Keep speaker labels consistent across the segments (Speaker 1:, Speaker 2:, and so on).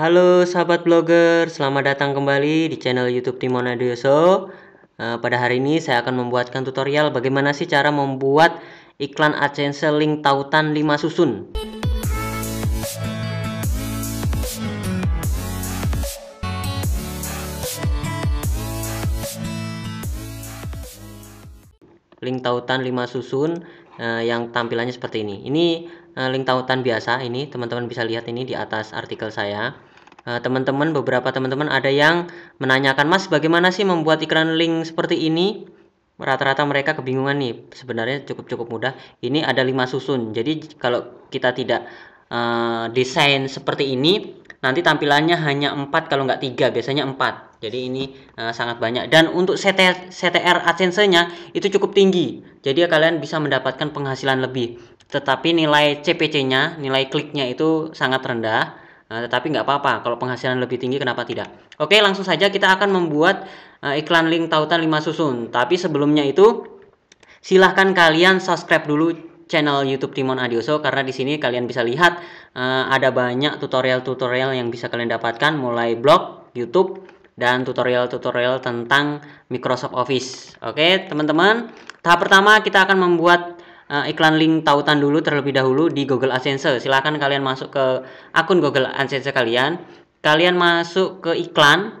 Speaker 1: Halo sahabat blogger, selamat datang kembali di channel YouTube Timon Adioso. Eh, pada hari ini saya akan membuatkan tutorial bagaimana sih cara membuat iklan AdSense link tautan 5 susun. Link tautan 5 susun eh, yang tampilannya seperti ini. Ini eh, link tautan biasa ini, teman-teman bisa lihat ini di atas artikel saya Eh, teman-teman beberapa teman-teman ada yang menanyakan Mas bagaimana sih membuat iklan link seperti ini rata-rata mereka kebingungan nih sebenarnya cukup-cukup mudah ini ada lima susun jadi kalau kita tidak uh, desain seperti ini nanti tampilannya hanya empat kalau nggak tiga biasanya empat jadi ini uh, sangat banyak dan untuk CTR, CTR AdSense nya itu cukup tinggi jadi kalian bisa mendapatkan penghasilan lebih tetapi nilai CPC nya nilai kliknya itu sangat rendah Nah, tetapi nggak apa-apa, kalau penghasilan lebih tinggi kenapa tidak? Oke, langsung saja kita akan membuat uh, iklan link tautan 5 susun. Tapi sebelumnya itu silahkan kalian subscribe dulu channel YouTube Timon Adioso karena di sini kalian bisa lihat uh, ada banyak tutorial-tutorial yang bisa kalian dapatkan mulai blog, YouTube, dan tutorial-tutorial tentang Microsoft Office. Oke, teman-teman, tahap pertama kita akan membuat uh, iklan link tautan dulu terlebih dahulu di Google AdSense. Silahkan kalian masuk ke akun Google AdSense kalian. Kalian masuk ke iklan,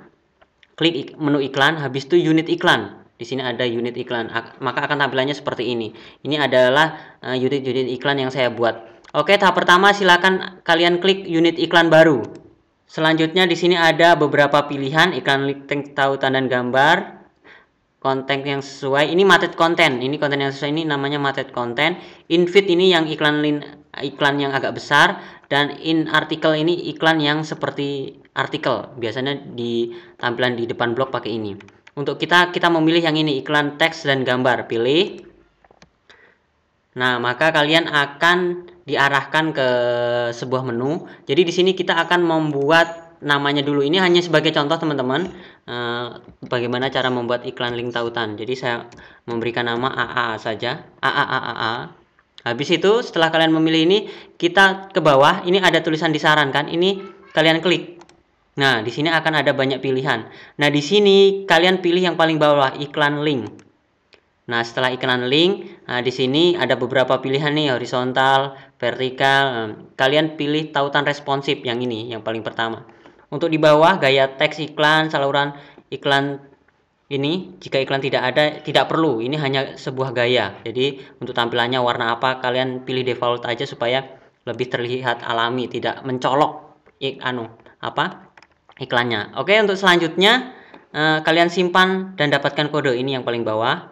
Speaker 1: klik ik menu iklan, habis itu unit iklan di sini ada unit iklan maka akan tampilannya seperti ini ini adalah unit-unit uh, eh, unit -unit iklan yang saya buat oke tahap pertama silakan kalian klik unit iklan baru selanjutnya di sini ada beberapa pilihan iklan link tautan dan gambar konten yang sesuai ini matet konten ini konten yang sesuai ini namanya matet konten infit ini yang iklan lin, iklan yang agak besar dan in artikel ini iklan yang seperti artikel biasanya di tampilan di depan blog pakai ini untuk kita kita memilih yang ini iklan teks dan gambar pilih nah maka kalian akan diarahkan ke sebuah menu jadi di sini kita akan membuat namanya dulu ini hanya sebagai contoh teman-teman uh, bagaimana cara membuat iklan link tautan jadi saya memberikan nama AA saja aa aa habis itu setelah kalian memilih ini kita ke bawah ini ada tulisan disarankan ini kalian klik nah di sini akan ada banyak pilihan nah di sini kalian pilih yang paling bawah iklan link Nah, setelah iklan link, nah di sini ada beberapa pilihan nih, horizontal, vertikal. Nah, kalian pilih tautan responsif yang ini, yang paling pertama. Untuk di bawah gaya teks iklan, saluran iklan ini jika iklan tidak ada tidak perlu ini hanya sebuah gaya jadi untuk tampilannya warna apa kalian pilih default aja supaya lebih terlihat alami tidak mencolok ik, anu apa iklannya oke untuk selanjutnya eh, kalian simpan dan dapatkan kode ini yang paling bawah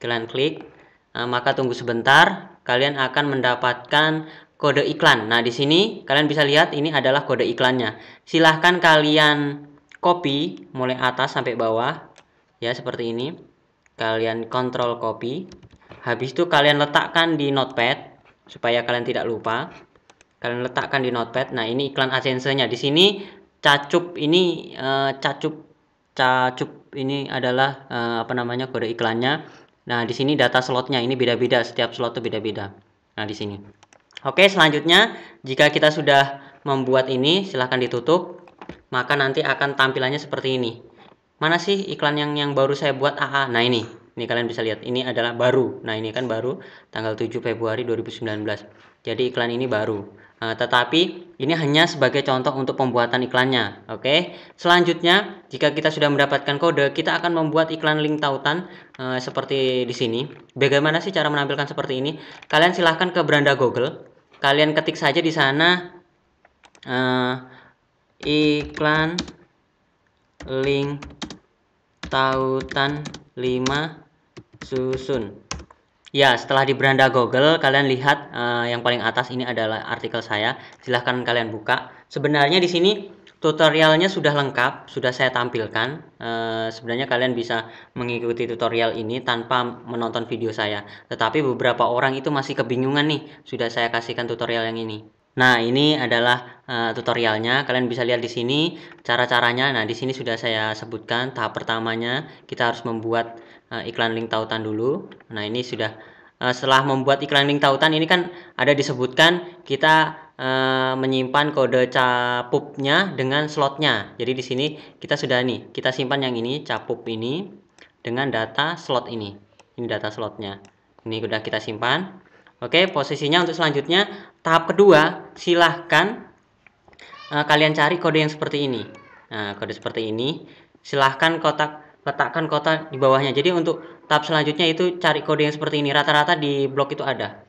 Speaker 1: kalian klik eh, maka tunggu sebentar kalian akan mendapatkan kode iklan. Nah, di sini kalian bisa lihat ini adalah kode iklannya. Silahkan kalian copy mulai atas sampai bawah. Ya, seperti ini. Kalian kontrol copy. Habis itu kalian letakkan di notepad supaya kalian tidak lupa. Kalian letakkan di notepad. Nah, ini iklan AdSense-nya. Di sini cacup ini uh, cacup cacup ini adalah uh, apa namanya kode iklannya. Nah, di sini data slotnya ini beda-beda, setiap slot itu beda-beda. Nah, di sini. Oke, selanjutnya jika kita sudah membuat ini, silahkan ditutup. Maka nanti akan tampilannya seperti ini. Mana sih iklan yang yang baru saya buat? AA. Ah, ah, nah, ini. Ini kalian bisa lihat, ini adalah baru. Nah, ini kan baru tanggal 7 Februari 2019. Jadi iklan ini baru. Nah, tetapi ini hanya sebagai contoh untuk pembuatan iklannya. Oke. Selanjutnya, jika kita sudah mendapatkan kode, kita akan membuat iklan link tautan eh, seperti di sini. Bagaimana sih cara menampilkan seperti ini? Kalian silahkan ke beranda Google kalian ketik saja di sana uh, iklan link tautan 5 susun ya setelah di beranda Google kalian lihat uh, yang paling atas ini adalah artikel saya silahkan kalian buka sebenarnya di sini tutorialnya sudah lengkap, sudah saya tampilkan. E, sebenarnya kalian bisa mengikuti tutorial ini tanpa menonton video saya. Tetapi beberapa orang itu masih kebingungan nih, sudah saya kasihkan tutorial yang ini. Nah, ini adalah uh, tutorialnya. Kalian bisa lihat di sini cara-caranya. Nah, di sini sudah saya sebutkan tahap pertamanya, kita harus membuat uh, iklan link tautan dulu. Nah, ini sudah setelah membuat iklan link tautan ini kan ada disebutkan kita uh, menyimpan kode capupnya dengan slotnya. Jadi di sini kita sudah nih, kita simpan yang ini capup ini dengan data slot ini. Ini data slotnya. Ini sudah kita simpan. Oke, posisinya untuk selanjutnya tahap kedua silahkan uh, kalian cari kode yang seperti ini. Nah, kode seperti ini silahkan kotak letakkan kotak di bawahnya. Jadi untuk tahap selanjutnya itu cari kode yang seperti ini. Rata-rata di blok itu ada.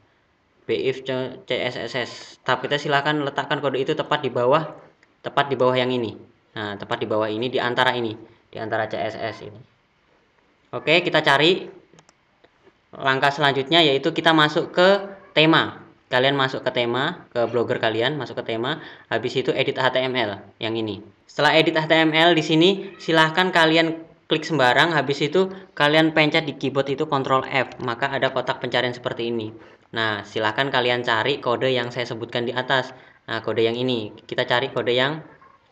Speaker 1: BIF CSSS tab kita silahkan letakkan kode itu tepat di bawah tepat di bawah yang ini nah tepat di bawah ini di antara ini di antara CSS ini oke kita cari langkah selanjutnya yaitu kita masuk ke tema kalian masuk ke tema ke blogger kalian masuk ke tema habis itu edit HTML yang ini setelah edit HTML di sini silahkan kalian klik sembarang habis itu kalian pencet di keyboard itu Ctrl F maka ada kotak pencarian seperti ini Nah, silahkan kalian cari kode yang saya sebutkan di atas. Nah, kode yang ini. Kita cari kode yang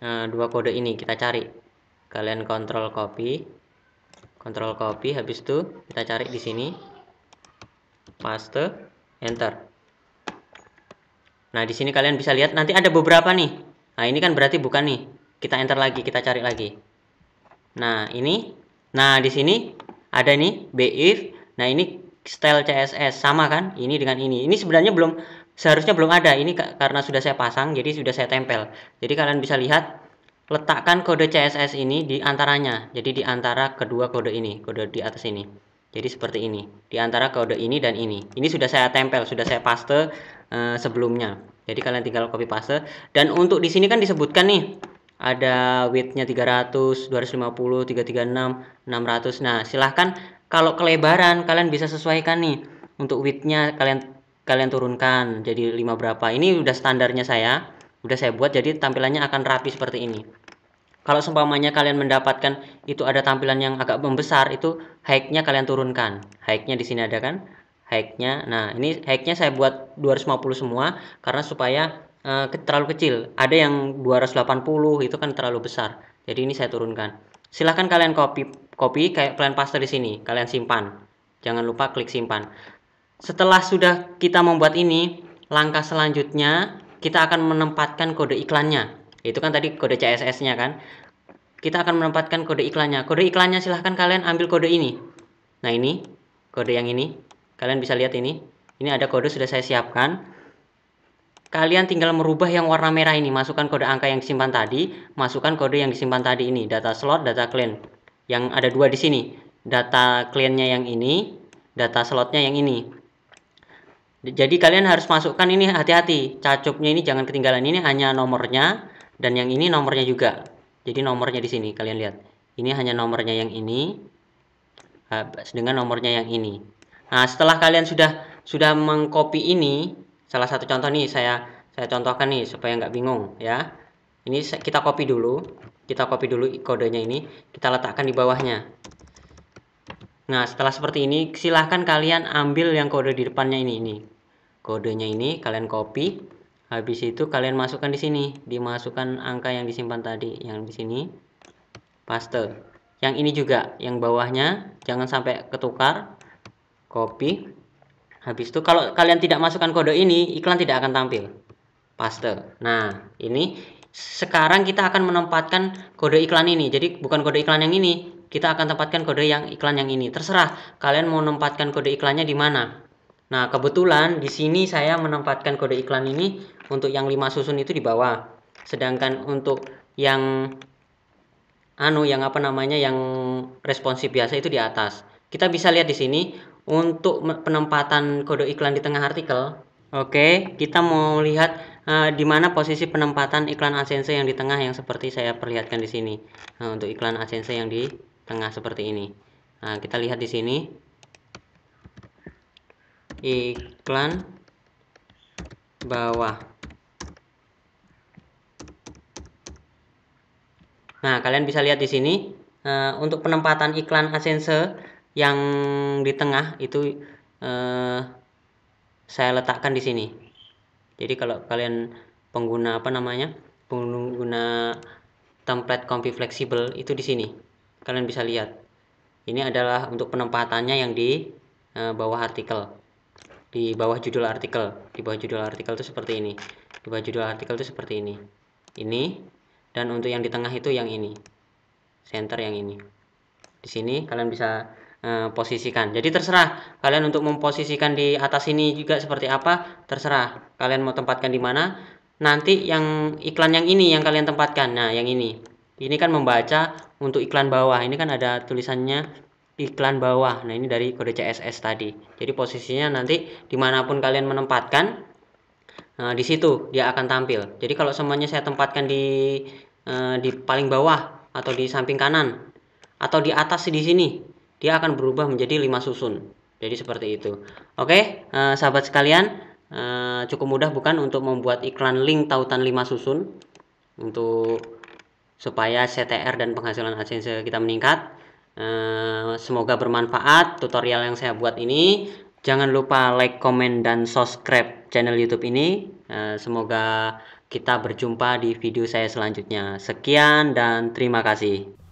Speaker 1: eh, dua kode ini. Kita cari. Kalian kontrol copy. Kontrol copy. Habis itu kita cari di sini. Paste. Enter. Nah, di sini kalian bisa lihat nanti ada beberapa nih. Nah, ini kan berarti bukan nih. Kita enter lagi. Kita cari lagi. Nah, ini. Nah, di sini ada nih. if Nah, ini style CSS sama kan ini dengan ini ini sebenarnya belum seharusnya belum ada ini karena sudah saya pasang jadi sudah saya tempel jadi kalian bisa lihat letakkan kode CSS ini di antaranya jadi di antara kedua kode ini kode di atas ini jadi seperti ini di antara kode ini dan ini ini sudah saya tempel sudah saya paste uh, sebelumnya jadi kalian tinggal copy paste dan untuk di sini kan disebutkan nih ada widthnya 300 250 336 600 nah silahkan kalau kelebaran kalian bisa sesuaikan nih untuk widthnya kalian kalian turunkan jadi lima berapa ini udah standarnya saya udah saya buat jadi tampilannya akan rapi seperti ini kalau seumpamanya kalian mendapatkan itu ada tampilan yang agak membesar itu high-nya kalian turunkan high-nya di sini ada kan high-nya nah ini high-nya saya buat 250 semua karena supaya uh, terlalu kecil ada yang 280 itu kan terlalu besar jadi ini saya turunkan silahkan kalian copy copy kayak kalian paste di sini kalian simpan jangan lupa klik simpan setelah sudah kita membuat ini langkah selanjutnya kita akan menempatkan kode iklannya itu kan tadi kode CSS nya kan kita akan menempatkan kode iklannya kode iklannya silahkan kalian ambil kode ini nah ini kode yang ini kalian bisa lihat ini ini ada kode sudah saya siapkan Kalian tinggal merubah yang warna merah ini, masukkan kode angka yang disimpan tadi, masukkan kode yang disimpan tadi ini, data slot, data klien. Yang ada dua di sini, data kliennya yang ini, data slotnya yang ini. Jadi kalian harus masukkan ini hati-hati, cacupnya ini jangan ketinggalan, ini hanya nomornya, dan yang ini nomornya juga. Jadi nomornya di sini, kalian lihat. Ini hanya nomornya yang ini, dengan nomornya yang ini. Nah, setelah kalian sudah sudah mengcopy ini, salah satu contoh nih saya saya contohkan nih supaya nggak bingung ya ini kita copy dulu kita copy dulu kodenya ini kita letakkan di bawahnya nah setelah seperti ini silahkan kalian ambil yang kode di depannya ini ini kodenya ini kalian copy habis itu kalian masukkan di sini dimasukkan angka yang disimpan tadi yang di sini paste yang ini juga yang bawahnya jangan sampai ketukar copy Habis itu kalau kalian tidak masukkan kode ini, iklan tidak akan tampil. Paste. Nah, ini sekarang kita akan menempatkan kode iklan ini. Jadi bukan kode iklan yang ini, kita akan tempatkan kode yang iklan yang ini. Terserah kalian mau menempatkan kode iklannya di mana. Nah, kebetulan di sini saya menempatkan kode iklan ini untuk yang 5 susun itu di bawah. Sedangkan untuk yang anu yang apa namanya yang responsif biasa itu di atas. Kita bisa lihat di sini untuk penempatan kode iklan di tengah artikel. Oke, kita mau lihat uh, di mana posisi penempatan iklan AdSense yang di tengah yang seperti saya perlihatkan di sini. Nah, untuk iklan AdSense yang di tengah seperti ini. Nah, kita lihat di sini. Iklan bawah. Nah, kalian bisa lihat di sini uh, untuk penempatan iklan AdSense yang di tengah itu eh, saya letakkan di sini jadi kalau kalian pengguna apa namanya pengguna template compi fleksibel itu di sini kalian bisa lihat ini adalah untuk penempatannya yang di eh, bawah artikel di bawah judul artikel di bawah judul artikel itu seperti ini di bawah judul artikel itu seperti ini ini dan untuk yang di tengah itu yang ini center yang ini di sini kalian bisa Eh, posisikan. Jadi terserah kalian untuk memposisikan di atas ini juga seperti apa, terserah kalian mau tempatkan di mana. Nanti yang iklan yang ini yang kalian tempatkan. Nah, yang ini. Ini kan membaca untuk iklan bawah. Ini kan ada tulisannya iklan bawah. Nah, ini dari kode CSS tadi. Jadi posisinya nanti dimanapun kalian menempatkan, nah, di situ dia akan tampil. Jadi kalau semuanya saya tempatkan di eh, di paling bawah atau di samping kanan atau di atas di sini, dia akan berubah menjadi 5 susun. Jadi seperti itu. Oke, eh, sahabat sekalian, eh, cukup mudah bukan untuk membuat iklan link tautan 5 susun untuk supaya CTR dan penghasilan AdSense kita meningkat. Eh, semoga bermanfaat tutorial yang saya buat ini. Jangan lupa like, komen, dan subscribe channel YouTube ini. Eh, semoga kita berjumpa di video saya selanjutnya. Sekian dan terima kasih.